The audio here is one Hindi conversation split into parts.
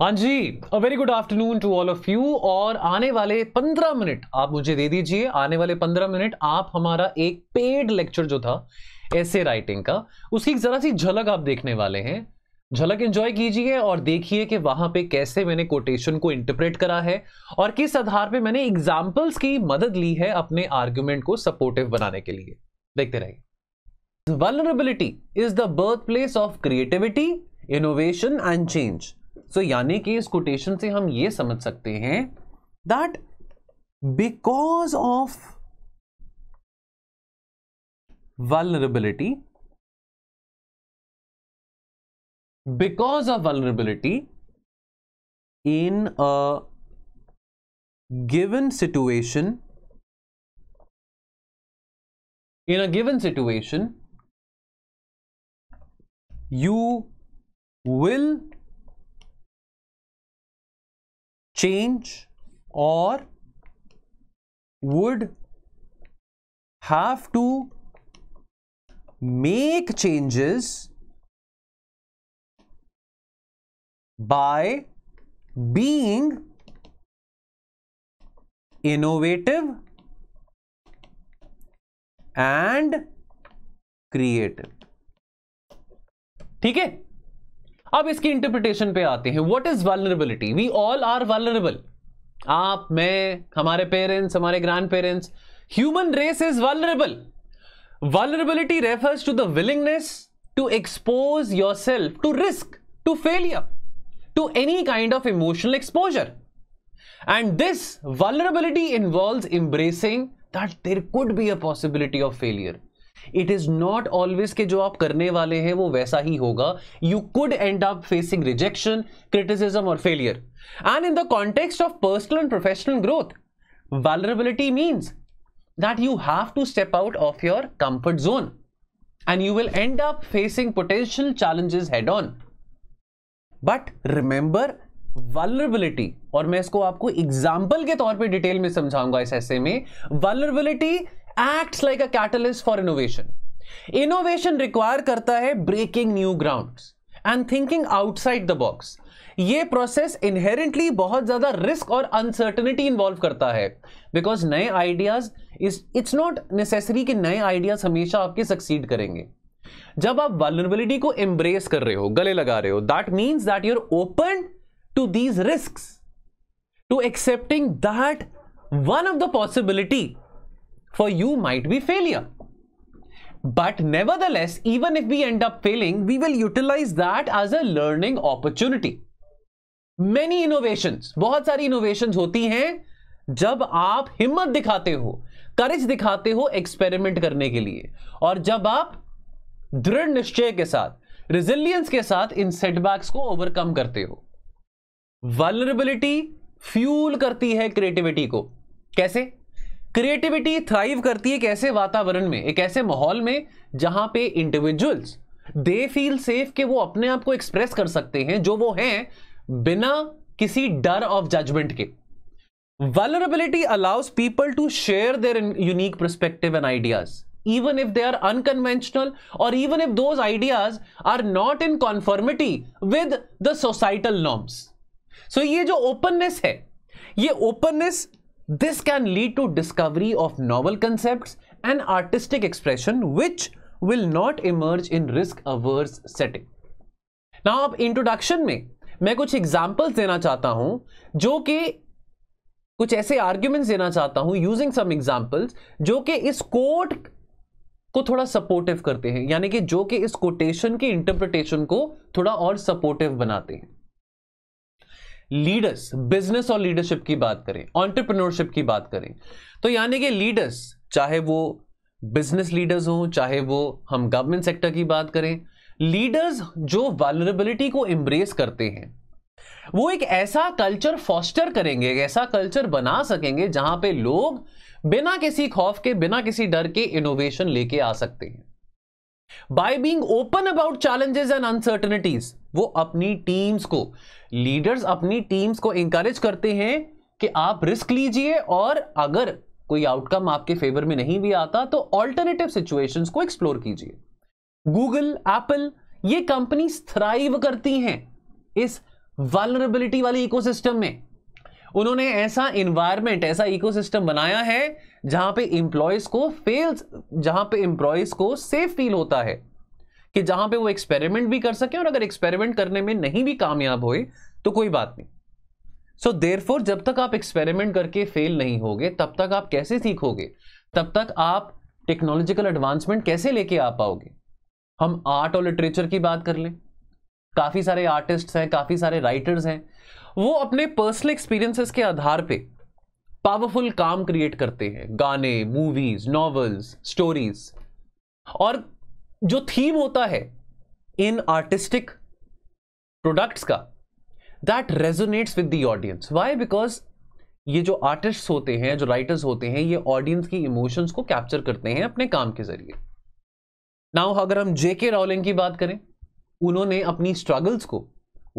हाँ जी a very good afternoon to all of you और आने वाले पंद्रह मिनट आप मुझे दे दीजिए आने वाले पंद्रह मिनट आप हमारा एक पेड लेक्चर जो था ऐसे राइटिंग का उसकी जरा सी झलक आप देखने वाले हैं झलक एंजॉय कीजिए और देखिए कि वहां पे कैसे मैंने कोटेशन को इंटरप्रेट करा है और किस आधार पे मैंने एग्जाम्पल्स की मदद ली है अपने आर्ग्यूमेंट को सपोर्टिव बनाने के लिए देखते रहिए vulnerability is the birth place of creativity innovation and change so so, यानी कि इस कोटेशन से हम ये समझ सकते हैं that because of vulnerability because of vulnerability in a given situation in a given situation you will change और would have to make changes by being innovative and creative ठीक है अब इसकी इंटरप्रिटेशन पे आते हैं what is vulnerability we all are vulnerable आप मैं हमारे पेरेंट्स हमारे grand parents human race is vulnerable vulnerability refers to the willingness to expose your self to risk to failure to any kind of emotional exposure and this vulnerability involve embracing that there could be a possibility of failure it is not always के जो आप करने वाले हैं वो वैसा ही होगा you could end up facing rejection criticism और failure and in the context of personal and professional growth vulnerability means that you have to step out of your comfort zone and you will end up facing potential challenges head on but remember vulnerability और मैं इसको आपको एग्जाम्पल के तौर पर डिटेल में समझाऊंगा इस ऐसे में vulnerability act like a catalyst for innovation innovation require करता है breaking new ground and thinking outside the box ये प्रोसेस इनहेरेंटली बहुत ज़्यादा रिस्क और अनसर्टनिटी इन्वॉल्व करता है बिकॉज नए आइडियाज़ इट्स नॉट नेसेसरी कि नए आइडियाज़ हमेशा आपके सक्सीड करेंगे जब आप वालबिलिटी को एम्ब्रेस कर रहे हो गले लगा रहे हो that means that you're open to these risk to accepting that one of the possibility for you might be failure. But nevertheless, even if we end up failing, we will utilize that as a learning opportunity. Many innovations, बहुत सारी innovations होती हैं जब आप हिम्मत दिखाते हो करेज दिखाते हो एक्सपेरिमेंट करने के लिए और जब आप दृढ़ निश्चय के साथ रिजिलियंस के साथ इन सेटबैक्स को ओवरकम करते हो वालरेबिलिटी फ्यूल करती है क्रिएटिविटी को कैसे क्रिएटिविटी थ्राइव करती है एक ऐसे वातावरण में एक ऐसे माहौल में जहां पे इंडिविजुअल्स दे फील सेफ के वो अपने आप को एक्सप्रेस कर सकते हैं जो वो हैं बिना किसी डर ऑफ जजमेंट के vulnerability allows people to share their unique perspective and ideas even if they are unconventional or even if those ideas are not in conformity with the societal norms. So ये जो openness है ये openness this can lead to discovery of novel concept and artistic expression which will not emerge in risk averse setting ना अब इंट्रोडक्शन में मैं कुछ एग्जाम्पल्स देना चाहता हूं जो कि कुछ ऐसे आर्ग्यूमेंट देना चाहता हूं यूजिंग सम एग्जाम्पल्स जो कि इस कोट को थोड़ा सपोर्टिव करते हैं यानी कि जो कि इस कोटेशन की इंटरप्रिटेशन को थोड़ा और सपोर्टिव बनाते हैं लीडर्स बिजनेस और लीडरशिप की बात करें ऑन्टरप्रनोरशिप की बात करें तो यानी कि लीडर्स चाहे वो बिजनेस लीडर्स हों चाहे वो हम गवर्नमेंट सेक्टर की बात करें लीडर्स जो वालरेबिलिटी को एम्ब्रेस करते हैं वो एक ऐसा कल्चर फॉस्टर करेंगे ऐसा कल्चर बना सकेंगे जहां पे लोग बिना किसी खौफ के बिना किसी डर के इनोवेशन लेके आ सकते हैं by being open about challenges and uncertainties वो अपनी टीम्स को लीडर्स अपनी टीम्स को इंकरेज करते हैं कि आप रिस्क लीजिए और अगर कोई आउटकम आपके फेवर में नहीं भी आता तो ऑल्टरनेटिव सिचुएशंस को एक्सप्लोर कीजिए गूगल एप्पल ये कंपनी थ्राइव करती हैं इस वालरेबिलिटी वाले इकोसिस्टम में उन्होंने ऐसा इन्वायरमेंट ऐसा इकोसिस्टम बनाया है जहां पे इंप्लॉयज को फेल्स जहां पे इंप्लॉयज को सेफ फील होता है कि जहां पे वो एक्सपेरिमेंट भी कर सकें और अगर एक्सपेरिमेंट करने में नहीं भी कामयाब हो तो कोई बात नहीं सो so, देर जब तक आप एक्सपेरिमेंट करके फेल नहीं होगे तब तक आप कैसे सीखोगे तब तक आप टेक्नोलॉजिकल एडवांसमेंट कैसे लेके आ पाओगे हम आर्ट और लिटरेचर की बात कर लें काफ़ी सारे आर्टिस्ट हैं काफ़ी सारे राइटर्स हैं वो अपने पर्सनल एक्सपीरियंसेस के आधार पे पावरफुल काम क्रिएट करते हैं गाने मूवीज नॉवेल्स स्टोरीज और जो थीम होता है इन आर्टिस्टिक प्रोडक्ट्स का that resonates with the audience why because ये जो आर्टिस्ट होते हैं जो राइटर्स होते हैं ये ऑडियंस की इमोशंस को कैप्चर करते हैं अपने काम के जरिए नाउ अगर हम जेके रावलिंग की बात करें उन्होंने अपनी स्ट्रगल्स को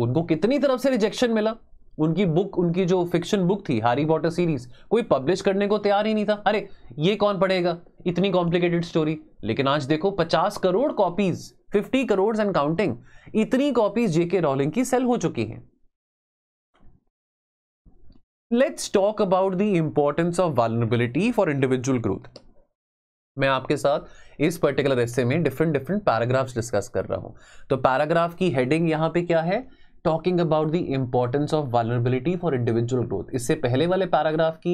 उनको कितनी तरफ से रिजेक्शन मिला उनकी बुक उनकी जो फिक्शन बुक थी हारी पॉटर सीरीज कोई पब्लिश करने को तैयार ही नहीं था अरे ये कौन पढ़ेगा इतनी कॉम्प्लिकेटेड स्टोरी लेकिन आज देखो पचास crore copies fifty crore and counting इतनी कॉपीज जेके रॉलिंग की सेल हो चुकी हैं let's talk about the importance of vulnerability for individual growth मैं आपके साथ इस पर्टिकुलर हिस्से में डिफरेंट डिफरेंट पैराग्राफ्स डिस्कस कर रहा हूं तो पैराग्राफ की हेडिंग यहां पे क्या है talking about the importance of vulnerability for individual growth इससे पहले वाले पैराग्राफ की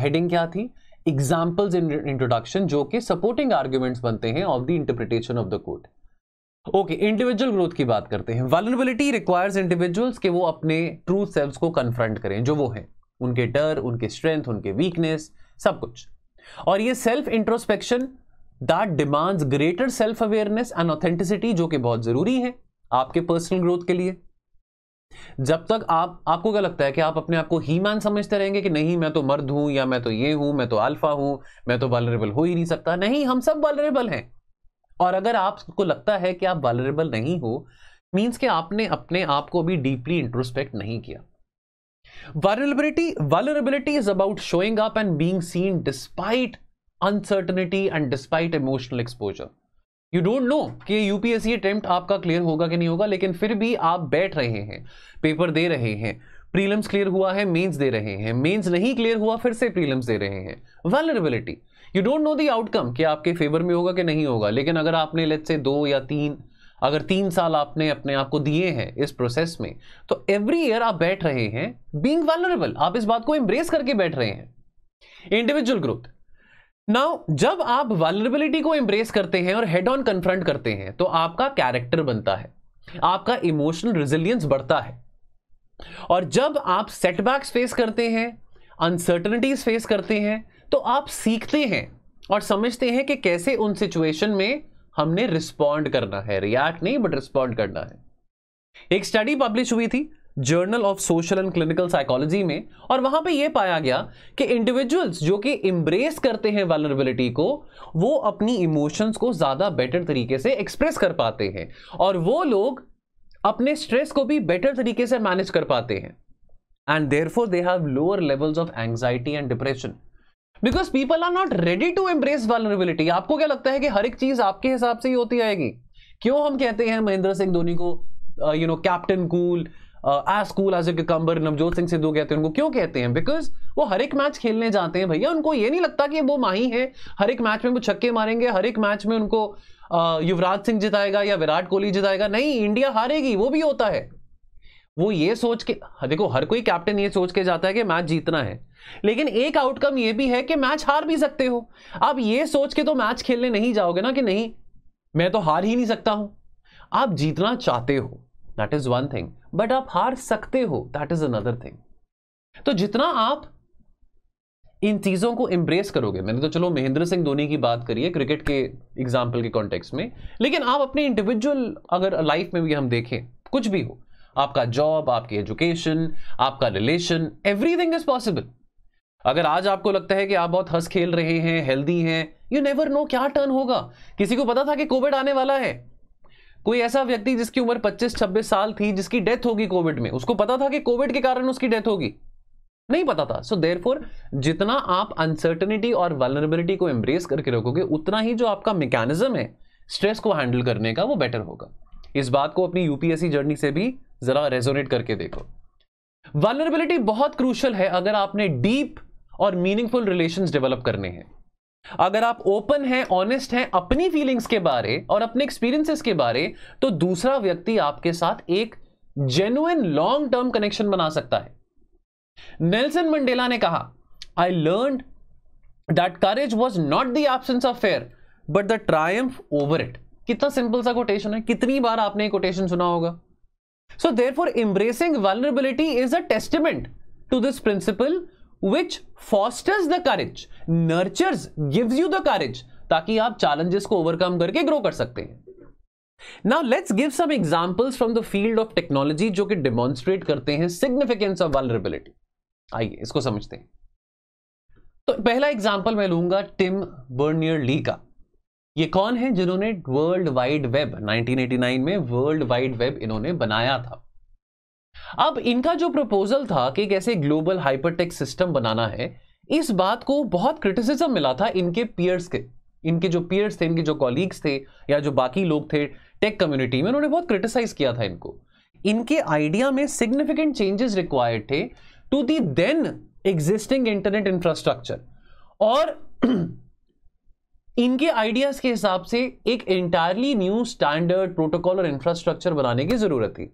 हेडिंग uh, क्या थी एग्जाम्पल्स इन इंट्रोडक्शन जो कि सपोर्टिंग आर्ग्यूमेंट्स बनते हैं of the interpretation of the court okay individual growth की बात करते हैं वालनबिलिटी रिक्वायर्स इंडिविजुअल्स के वो अपने ट्रू सेल्व्स को कन्फ्रंट करें जो वो हैं उनके डर उनके स्ट्रेंथ उनके वीकनेस सब कुछ और ये self introspection that demands greater self awareness and authenticity जो कि बहुत जरूरी है आपके पर्सनल ग्रोथ के लिए जब तक आप आपको क्या लगता है कि आप अपने आप को ही मैन समझते रहेंगे कि नहीं मैं तो मर्द हूं या मैं तो ये हूं मैं तो अल्फा हूं मैं तो वालरेबल हो ही नहीं सकता नहीं हम सब वालरेबल हैं और अगर आपको लगता है कि आप वालरेबल नहीं हो मीन्स कि आपने अपने आप को भी डीपली इंट्रोस्पेक्ट नहीं किया vulnerability vulnerability is about showing up and being seen despite uncertainty and despite emotional exposure you don't know कि यूपीएससी अटेम्प्ट आपका क्लियर होगा कि नहीं होगा लेकिन फिर भी आप बैठ रहे हैं पेपर दे रहे हैं प्रीलिम्स क्लियर हुआ है मेंस दे रहे हैं मेंस नहीं क्लियर हुआ फिर से प्रीलिम्स दे रहे हैं vulnerability you don't know the outcome कि आपके फेवर में होगा कि नहीं होगा लेकिन अगर आपने लेट से दो या तीन अगर तीन साल आपने अपने आप को दिए हैं इस प्रोसेस में तो एवरी ईयर आप बैठ रहे हैं बींग वेलरेबल आप इस बात को इम्ब्रेस करके बैठ रहे हैं इंडिविजुअल ग्रोथ नाउ जब आप वालरेबिलिटी को एम्ब्रेस करते हैं और हेड ऑन कन्फ्रंट करते हैं तो आपका कैरेक्टर बनता है आपका इमोशनल रिजिलियंस बढ़ता है और जब आप सेटबैक्स फेस करते हैं अनसर्टनिटीज फेस करते हैं तो आप सीखते हैं और समझते हैं कि कैसे उन सिचुएशन में हमने रिस्पॉन्ड करना है रिएक्ट नहीं बट रिस्पॉन्ड करना है एक स्टडी पब्लिश हुई थी journal of social and clinical psychology में और वहां पे ये पाया गया कि इंडिविजुअल्स जो कि इम्ब्रेस करते हैं वालनरेबिलिटी को वो अपनी इमोशंस को ज़्यादा बेटर तरीके से एक्सप्रेस कर पाते हैं और वो लोग अपने स्ट्रेस को भी बेटर तरीके से मैनेज कर पाते हैं and therefore they have lower levels of anxiety and depression because people are not ready to embrace vulnerability आपको क्या लगता है कि हर एक चीज़ आपके हिसाब से ही होती आएगी क्यों हम कहते हैं महेंद्र सिंह धोनी को you know captain cool as cool as cucumber Navjot Singh Sidhu कहते हैं उनको क्यों कहते हैं बिकॉज वो हर एक मैच खेलने जाते हैं भैया उनको ये नहीं लगता कि वो माही है हर एक मैच में वो छक्के मारेंगे हर एक मैच में उनको युवराज सिंह जिताएगा या विराट कोहली जिताएगा नहीं इंडिया हारेगी वो भी होता है वो ये सोच के हाँ, देखो हर कोई कैप्टन ये सोच के जाता है कि मैच जीतना है लेकिन एक आउटकम ये भी है कि मैच हार भी सकते हो आप ये सोच के तो मैच खेलने नहीं जाओगे ना कि नहीं मैं तो हार ही नहीं सकता हूं आप जीतना चाहते हो that is one thing but आप हार सकते हो दैट इज अनदर थिंग तो जितना आप इन चीज़ों को एम्ब्रेस करोगे मैंने तो चलो महेंद्र सिंह धोनी की बात करी है क्रिकेट के एग्जाम्पल के कॉन्टेक्स में लेकिन आप अपने इंडिविजुअल अगर लाइफ में भी हम देखें कुछ भी हो आपका जॉब आपकी एजुकेशन आपका रिलेशन एवरीथिंग इज पॉसिबल अगर आज आपको लगता है कि आप बहुत हंस खेल रहे हैं हेल्दी हैं यू नेवर नो क्या टर्न होगा किसी को पता था कि कोविड आने वाला है कोई ऐसा व्यक्ति जिसकी उम्र 25-26 साल थी जिसकी डेथ होगी कोविड में उसको पता था कि कोविड के कारण उसकी डेथ होगी नहीं पता था सो so, फोर जितना आप अनसर्टनिटी और वालनरेबिलिटी को एम्ब्रेस करके रखोगे उतना ही जो आपका मैकेनिज्म है स्ट्रेस को हैंडल करने का वो बेटर होगा इस बात को अपनी यूपीएससी जर्नी से भी जरा रेजोनेट करके देखो वालनरेबिलिटी बहुत क्रूशल है अगर आपने डीप और मीनिंगफुल रिलेशन डेवलप करने हैं अगर आप ओपन हैं ऑनेस्ट हैं अपनी फीलिंग्स के बारे और अपने एक्सपीरियंसेस के बारे तो दूसरा व्यक्ति आपके साथ एक जेन्युन लॉन्ग टर्म कनेक्शन बना सकता है नेल्सन मंडेला ने कहा I learn that courage was not the absence of fear but the triumph over it कितना सिंपल सा कोटेशन है कितनी बार आपने कोटेशन सुना होगा so therefore embracing vulnerability is a testament to this principle which fosters the courage nurtures gives you the courage ताकि आप चैलेंजेस को ओवरकम करके ग्रो कर सकते हैं now let's give some examples from the field of technology जो कि डिमॉन्स्ट्रेट करते हैं सिग्निफिकेंस ऑफ वलरेबिलिटी आइए इसको समझते हैं तो पहला एग्जाम्पल मैं लूंगा टिम बर्नियर ली का ये कौन है जिन्होंने वर्ल्ड वाइड वेब 1989 में वर्ल्ड वाइड वेब इन्होंने बनाया था अब इनका जो प्रपोजल था कि कैसे ग्लोबल हाइपरटेक सिस्टम बनाना है इस बात को बहुत क्रिटिसिज्म मिला था इनके पीयर्स के इनके जो पीयर्स थे इनके जो कॉलीग्स थे या जो बाकी लोग थे टेक कम्युनिटी में उन्होंने बहुत क्रिटिसाइज किया था इनको इनके आइडिया में सिग्निफिकेंट चेंजेस रिक्वायर्ड थे to the then existing internet infrastructure और इनके आइडियाज के हिसाब से एक इंटायरली न्यू स्टैंडर्ड प्रोटोकॉल और इंफ्रास्ट्रक्चर बनाने की जरूरत थी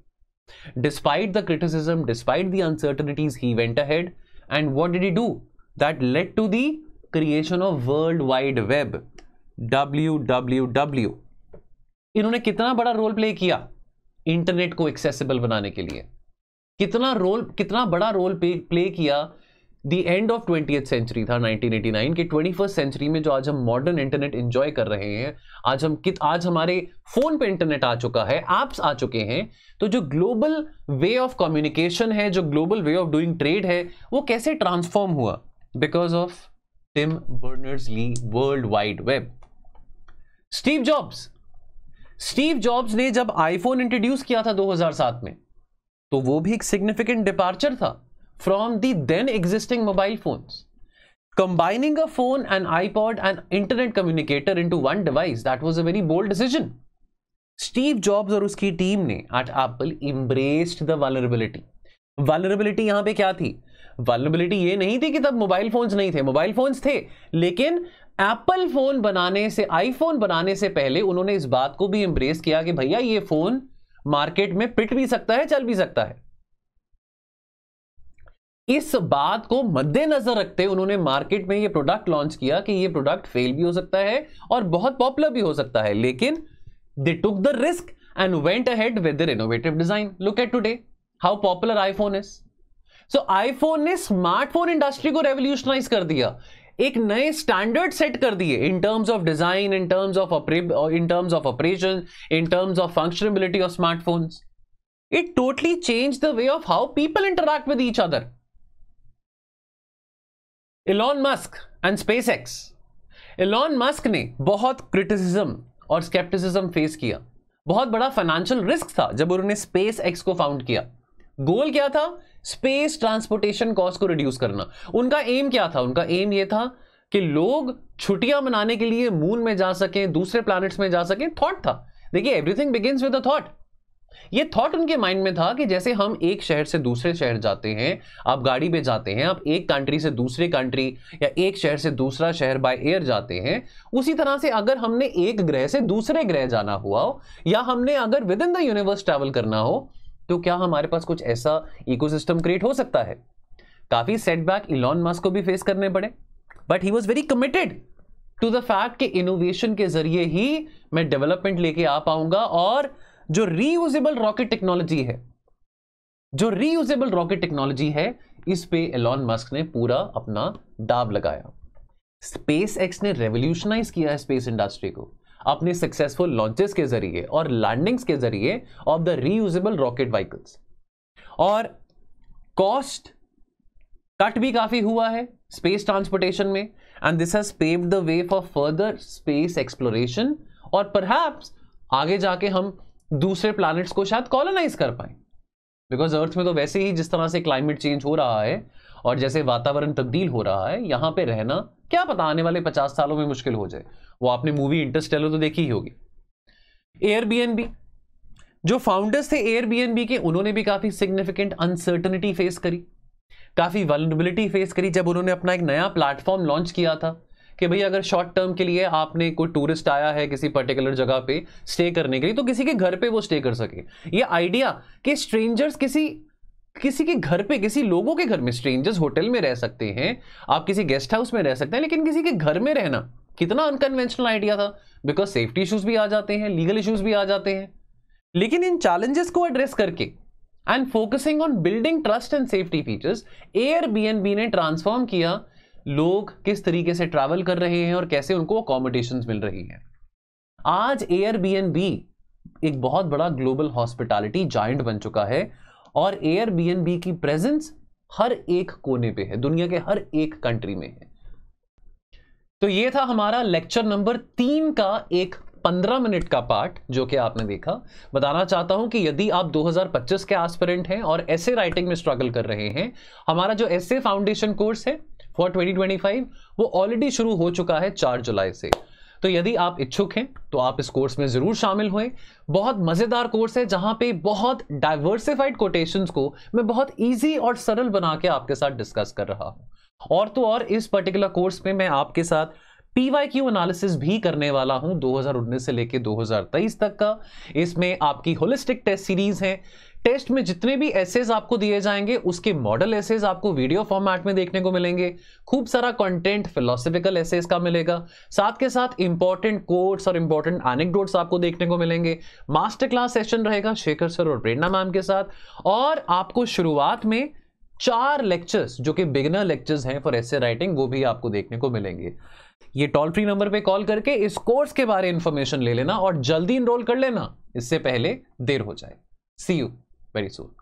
Despite the criticism, despite the uncertainties, he went ahead. And what did he do? That led to the creation of World Wide Web, WWW. इन्होंने कितना बड़ा रोल प्ले किया इंटरनेट को एक्सेसिबल बनाने के लिए कितना रोल कितना बड़ा रोल प्ले किया the end of twenty century था 1989 के ट्वेंटी फर्स्ट सेंचुरी में जो आज हम मॉडर्न इंटरनेट एंजॉय कर रहे हैं आज हम कित आज हमारे फ़ोन पे इंटरनेट आ चुका है ऐप्स आ चुके हैं तो जो ग्लोबल वे ऑफ कम्युनिकेशन है जो global way of doing trade है वो कैसे ट्रांसफॉर्म हुआ because of Tim Berners Lee World Wide Web Steve Jobs Steve Jobs ने जब आईफोन इंट्रोड्यूस किया था 2007 में तो वो भी एक सिग्निफिकेंट डिपार्चर था from the then existing mobile phone combining a phone and iPod and internet communicator into one device that was a very bold decision Steve Jobs और उसकी टीम ने at Apple embraced the vulnerability vulnerability यहां पर क्या थी वालरेबिलिटी ये नहीं थी कि तब मोबाइल फोन्स नहीं थे मोबाइल फोन्स थे लेकिन एप्पल फोन बनाने से आई फोन बनाने से पहले उन्होंने इस बात को भी इम्ब्रेस किया कि भैया ये फोन मार्केट में पिट भी सकता है चल भी सकता है इस बात को मद्देनजर रखते उन्होंने मार्केट में ये प्रोडक्ट लॉन्च किया कि ये प्रोडक्ट फेल भी हो सकता है और बहुत पॉपुलर भी हो सकता है लेकिन they took the risk and went ahead with innovative design look at today how popular iPhone is so iPhone ने स्मार्टफोन इंडस्ट्री को रेवोल्यूशनाइज कर दिया एक नए स्टैंडर्ड सेट कर दिए in terms of design in terms of in terms of operation in terms of functionality of smartphones it totally change the way of how people interact with each other Elon Musk and space x Elon Musk ने बहुत क्रिटिसिज्म और स्केप्टिसिज्म फेस किया बहुत बड़ा फाइनेंशियल रिस्क था जब उन्होंने स्पेस एक्स को फाउंड किया गोल क्या था स्पेस ट्रांसपोर्टेशन कॉस्ट को रिड्यूस करना उनका एम क्या था उनका एम ये था कि लोग छुट्टियां मनाने के लिए मून में जा सकें दूसरे प्लैनेट्स में जा सकें थॉट था देखिए everything begins with a thought ये थॉट उनके माइंड में था कि जैसे हम एक शहर से दूसरे शहर जाते हैं आप गाड़ी पे जाते हैं आप एक कंट्री से दूसरे कंट्री या एक शहर से दूसरा शहर बाय एयर जाते हैं उसी तरह से अगर हमने एक ग्रह से दूसरे ग्रह जाना हुआ हो या हमने अगर within the universe travel करना हो तो क्या हमारे पास कुछ ऐसा इकोसिस्टम क्रिएट हो सकता है काफ़ी सेटबैक इलॉन मस्क को भी फेस करने पड़े but he was very committed to the fact कि इनोवेशन के जरिए ही मैं डेवलपमेंट लेके आ पाऊंगा और जो रीयूजेबल रॉकेट टेक्नोलॉजी है जो रीयूजेबल रॉकेट टेक्नोलॉजी है इस पे एलॉन मस्क ने पूरा अपना दाब लगाया स्पेस एक्स ने रेवोल्यूशनाइज किया है स्पेस इंडस्ट्री को अपने सक्सेसफुल लॉन्चेस के जरिए और लैंडिंग्स के जरिए of the reusable rocket vehicles और कॉस्ट कट भी काफी हुआ है स्पेस ट्रांसपोर्टेशन में and this has paved the way for further space exploration और परहैप्स आगे जाके हम दूसरे प्लैनेट्स को शायद कॉलोनाइज कर पाए बिकॉज अर्थ में तो वैसे ही जिस तरह से क्लाइमेट चेंज हो रहा है और जैसे वातावरण तब्दील हो रहा है यहां पे रहना क्या पता आने वाले पचास सालों में मुश्किल हो जाए वो आपने मूवी इंटरस्टेलर तो देखी ही होगी एयरबीएनबी जो फाउंडर्स थे एयरबीएनबी के उन्होंने भी काफी सिग्निफिकेंट अनसर्टनिटी फेस करी काफी वलनबिलिटी फेस करी जब उन्होंने अपना एक नया प्लेटफॉर्म लॉन्च किया था कि भाई अगर शॉर्ट टर्म के लिए आपने कोई टूरिस्ट आया है किसी पर्टिकुलर जगह पे स्टे करने के लिए तो किसी के घर पे वो स्टे कर सके ये आइडिया कि स्ट्रेंजर्स किसी किसी के घर पे किसी लोगों के घर में स्ट्रेंजर्स होटल में रह सकते हैं आप किसी गेस्ट हाउस में रह सकते हैं लेकिन किसी के घर में रहना कितना अनकन्वेंशनल आइडिया था बिकॉज सेफ्टी इशूज भी आ जाते हैं लीगल इशूज भी आ जाते हैं लेकिन इन चैलेंजेस को एड्रेस करके and focusing on building trust and safety features Air ने ट्रांसफॉर्म किया लोग किस तरीके से ट्रैवल कर रहे हैं और कैसे उनको अकोमोडेशन मिल रही है आज एयर एक बहुत बड़ा ग्लोबल हॉस्पिटैलिटी जॉइंट बन चुका है और एयर की प्रेजेंस हर एक कोने पे है दुनिया के हर एक कंट्री में है तो ये था हमारा लेक्चर नंबर तीन का एक पंद्रह मिनट का पार्ट जो कि आपने देखा बताना चाहता हूं कि यदि आप 2025 के एस्पिरेंट हैं और ऐसे राइटिंग में स्ट्रगल कर रहे हैं हमारा जो ऐसे फाउंडेशन कोर्स है फॉर 2025 वो ऑलरेडी शुरू हो चुका है चार जुलाई से तो यदि आप इच्छुक हैं तो आप इस कोर्स में ज़रूर शामिल हुए बहुत मज़ेदार कोर्स है जहां पे बहुत डाइवर्सिफाइड कोटेशन को मैं बहुत ईजी और सरल बना के आपके साथ डिस्कस कर रहा हूं और तो और इस पर्टिकुलर कोर्स में मैं आपके साथ पीवाई क्यू एनालिसिस भी करने वाला हूं 2019 से लेकर 2023 तक का इसमें आपकी होलिस्टिक टेस्ट सीरीज है टेस्ट में जितने भी एसेज आपको दिए जाएंगे उसके मॉडल एसेज आपको वीडियो फॉर्मेट में देखने को मिलेंगे खूब सारा कंटेंट फिलोसफिकल एसेज का मिलेगा साथ के साथ इंपॉर्टेंट कोर्ट्स और इंपॉर्टेंट एनेक्डोट्स आपको देखने को मिलेंगे मास्टर क्लास सेशन रहेगा शेखर सर और प्रेरणा मैम के साथ और आपको शुरुआत में चार लेक्चर्स जो कि बिगनर लेक्चर्स हैं फॉर एसे राइटिंग वो भी आपको देखने को मिलेंगे ये टोल फ्री नंबर पे कॉल करके इस कोर्स के बारे इंफॉर्मेशन ले लेना और जल्दी इनरोल कर लेना इससे पहले देर हो जाए सी यू वेरी सुन